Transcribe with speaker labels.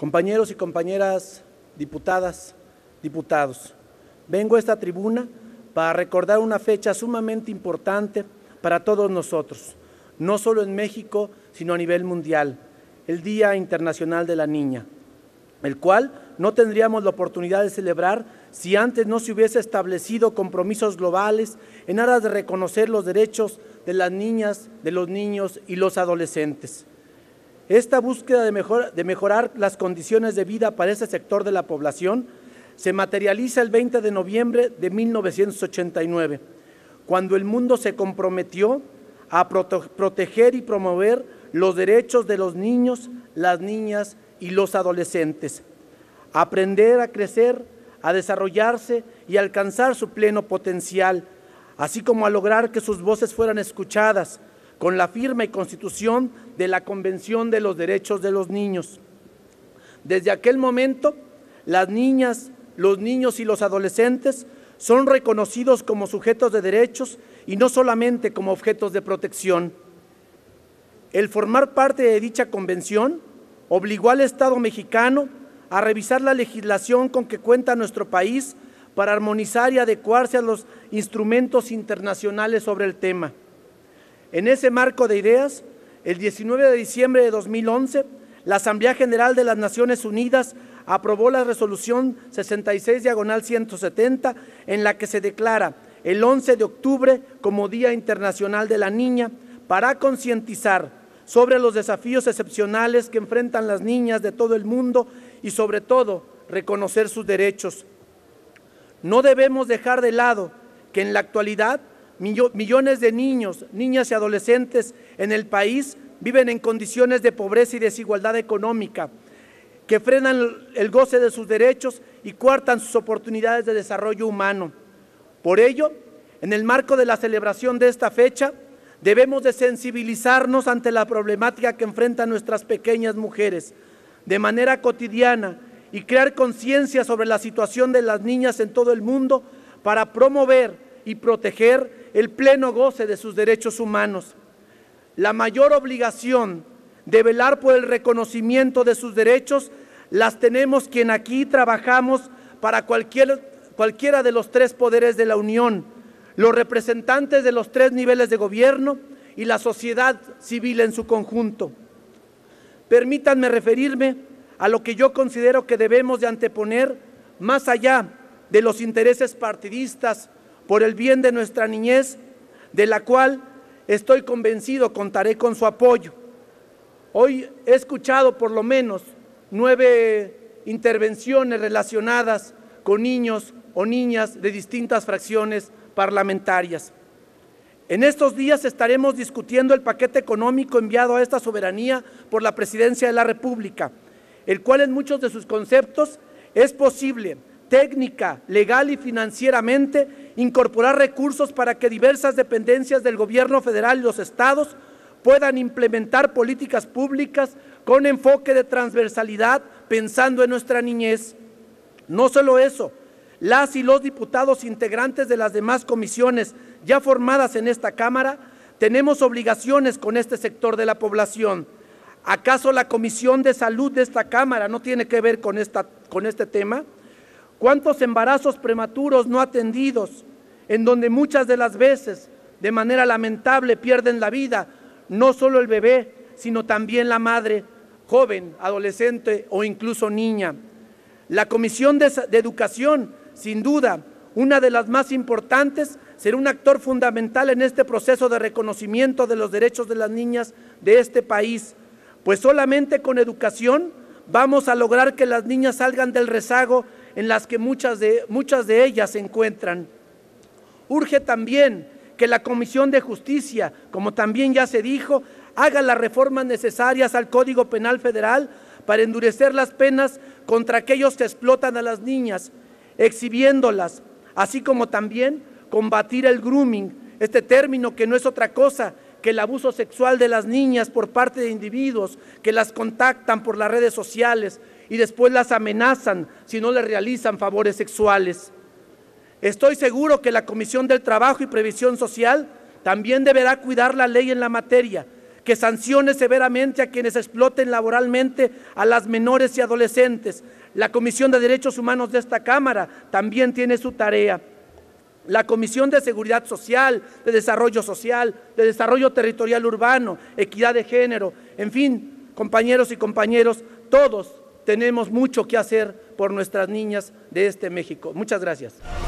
Speaker 1: compañeros y compañeras diputadas, diputados, vengo a esta tribuna para recordar una fecha sumamente importante para todos nosotros, no solo en México, sino a nivel mundial, el Día Internacional de la Niña, el cual no tendríamos la oportunidad de celebrar si antes no se hubiese establecido compromisos globales en aras de reconocer los derechos de las niñas, de los niños y los adolescentes. Esta búsqueda de, mejorar las condiciones de vida para ese sector de la población se materializa el 20 de noviembre de 1989, cuando el mundo se comprometió a proteger y promover los derechos de los niños, las niñas y los adolescentes, aprender a crecer, a desarrollarse y alcanzar su pleno potencial, así como a lograr que sus voces fueran escuchadas, con la firma y constitución de la Convención de los Derechos de los Niños. Desde aquel momento, las niñas, los niños y los adolescentes son reconocidos como sujetos de derechos y no solamente como objetos de protección. El formar parte de dicha convención obligó al Estado mexicano a revisar la legislación con que cuenta nuestro país para armonizar y adecuarse a los instrumentos internacionales sobre el tema. En ese marco de ideas, el 19 de diciembre de 2011, la Asamblea General de las Naciones Unidas aprobó la resolución 66 diagonal 170 en la que se declara el 11 de octubre como Día Internacional de la Niña para concientizar sobre los desafíos excepcionales que enfrentan las niñas de todo el mundo y sobre todo reconocer sus derechos. No debemos dejar de lado que en la actualidad millones de niños, niñas y adolescentes en el país viven en condiciones de pobreza y desigualdad económica que frenan el goce de sus derechos y cuartan sus oportunidades de desarrollo humano. Por ello, en el marco de la celebración de esta fecha, debemos de sensibilizarnos ante la problemática que enfrentan nuestras pequeñas mujeres de manera cotidiana y crear conciencia sobre la situación de las niñas en todo el mundo para promover y proteger el pleno goce de sus derechos humanos. La mayor obligación de velar por el reconocimiento de sus derechos las tenemos quien aquí trabajamos para cualquiera de los tres poderes de la Unión, los representantes de los tres niveles de gobierno y la sociedad civil en su conjunto. Permítanme referirme a lo que yo considero que debemos de anteponer más allá de los intereses partidistas por el bien de nuestra niñez, de la cual estoy convencido contaré con su apoyo. Hoy he escuchado por lo menos nueve intervenciones relacionadas con niños o niñas de distintas fracciones parlamentarias. En estos días estaremos discutiendo el paquete económico enviado a esta soberanía por la Presidencia de la República, el cual en muchos de sus conceptos es posible técnica, legal y financieramente, incorporar recursos para que diversas dependencias del gobierno federal y los estados puedan implementar políticas públicas con enfoque de transversalidad pensando en nuestra niñez. No solo eso, las y los diputados integrantes de las demás comisiones ya formadas en esta Cámara, tenemos obligaciones con este sector de la población. ¿Acaso la Comisión de Salud de esta Cámara no tiene que ver con, con este tema? ¿Cuántos embarazos prematuros no atendidos, en donde muchas de las veces, de manera lamentable, pierden la vida, no solo el bebé, sino también la madre, joven, adolescente o incluso niña? La Comisión de, Educación, sin duda, una de las más importantes, será un actor fundamental en este proceso de reconocimiento de los derechos de las niñas de este país, pues solamente con educación vamos a lograr que las niñas salgan del rezago en las que muchas de, ellas se encuentran. Urge también que la Comisión de Justicia, como también ya se dijo, haga las reformas necesarias al Código Penal Federal para endurecer las penas contra aquellos que explotan a las niñas, exhibiéndolas, así como también combatir el grooming, este término que no es otra cosa que el abuso sexual de las niñas por parte de individuos que las contactan por las redes sociales, y después las amenazan si no les realizan favores sexuales. Estoy seguro que la Comisión del Trabajo y Previsión Social también deberá cuidar la ley en la materia, que sancione severamente a quienes exploten laboralmente a las menores y adolescentes. La Comisión de Derechos Humanos de esta Cámara también tiene su tarea. La Comisión de Seguridad Social, de Desarrollo Social, de Desarrollo Territorial Urbano, Equidad de Género, en fin, compañeros y compañeros, todos tenemos mucho que hacer por nuestras niñas de este México. Muchas gracias.